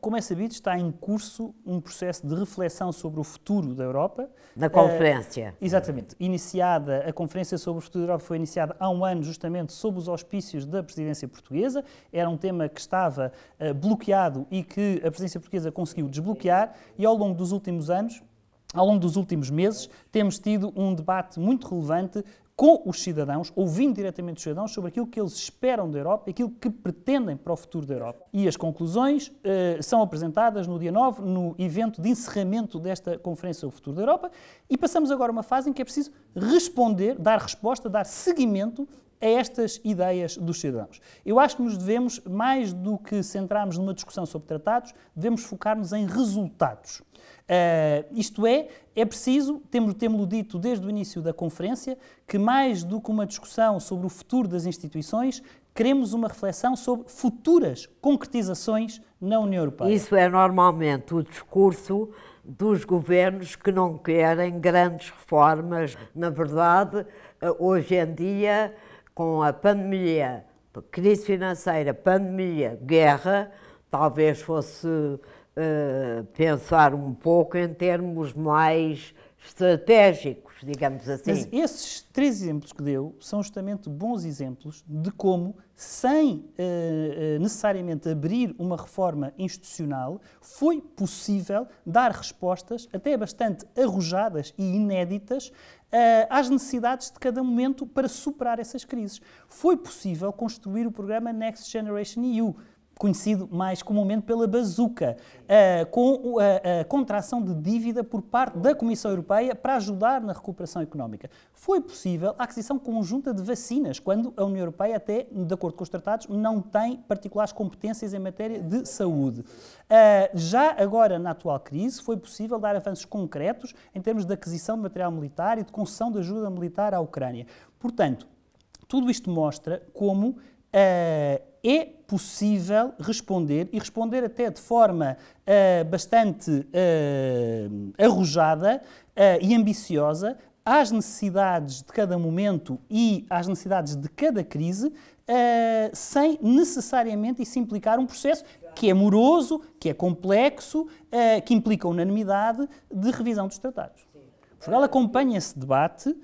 Como é sabido, está em curso um processo de reflexão sobre o futuro da Europa. Da eh, conferência. Uh, exatamente. Iniciada, a Conferência sobre o Futuro da Europa foi iniciada há um ano, justamente sob os auspícios da presidência portuguesa. Era um tema que estava uh, bloqueado e que a presidência portuguesa conseguiu desbloquear, e ao longo dos últimos anos ao longo dos últimos meses, temos tido um debate muito relevante com os cidadãos, ouvindo diretamente os cidadãos sobre aquilo que eles esperam da Europa, aquilo que pretendem para o futuro da Europa. E as conclusões uh, são apresentadas no dia 9, no evento de encerramento desta Conferência O Futuro da Europa, e passamos agora a uma fase em que é preciso responder, dar resposta, dar seguimento a estas ideias dos cidadãos. Eu acho que nos devemos, mais do que centrarmos numa discussão sobre tratados, devemos focar-nos em resultados. Uh, isto é, é preciso, temos, temos dito desde o início da conferência, que mais do que uma discussão sobre o futuro das instituições, queremos uma reflexão sobre futuras concretizações na União Europeia. Isso é normalmente o discurso dos governos que não querem grandes reformas. Na verdade, ah, hoje em dia, com a pandemia, crise financeira, pandemia, guerra, talvez fosse uh, pensar um pouco em termos mais estratégicos, digamos assim. Mas esses três exemplos que deu são justamente bons exemplos de como, sem uh, necessariamente abrir uma reforma institucional, foi possível dar respostas até bastante arrojadas e inéditas uh, às necessidades de cada momento para superar essas crises. Foi possível construir o programa Next Generation EU conhecido mais comumente pela bazuca, uh, com a, a eh, eh, contração de dívida por parte da Comissão Europeia para ajudar na recuperação económica. Foi possível a aquisição conjunta de vacinas, quando a União Europeia, até de acordo com os tratados, não tem particulares competências em matéria de saúde. Uh, já agora, na atual crise, foi possível dar avanços concretos em termos de aquisição de material militar e de concessão de ajuda militar à Ucrânia. Portanto, tudo isto mostra como uh, é possível responder e responder até de forma uh, bastante uh, arrojada uh, e ambiciosa às necessidades de cada momento e às necessidades de cada crise, sem necessariamente isso implicar um processo que é moroso, que é complexo, que implica unanimidade de revisão dos tratados. Portugal acompanha esse debate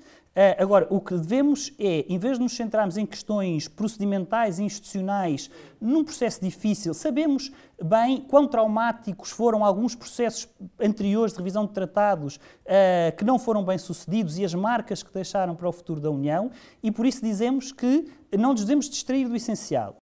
é, agora, o que devemos é, em vez de nos centrarmos em questões procedimentais e institucionais, num processo difícil, sabemos bem quão traumáticos foram alguns processos anteriores de revisão de tratados uh, que não foram bem sucedidos e as marcas que deixaram para o futuro da União, e por isso dizemos que não nos devemos distrair do essencial.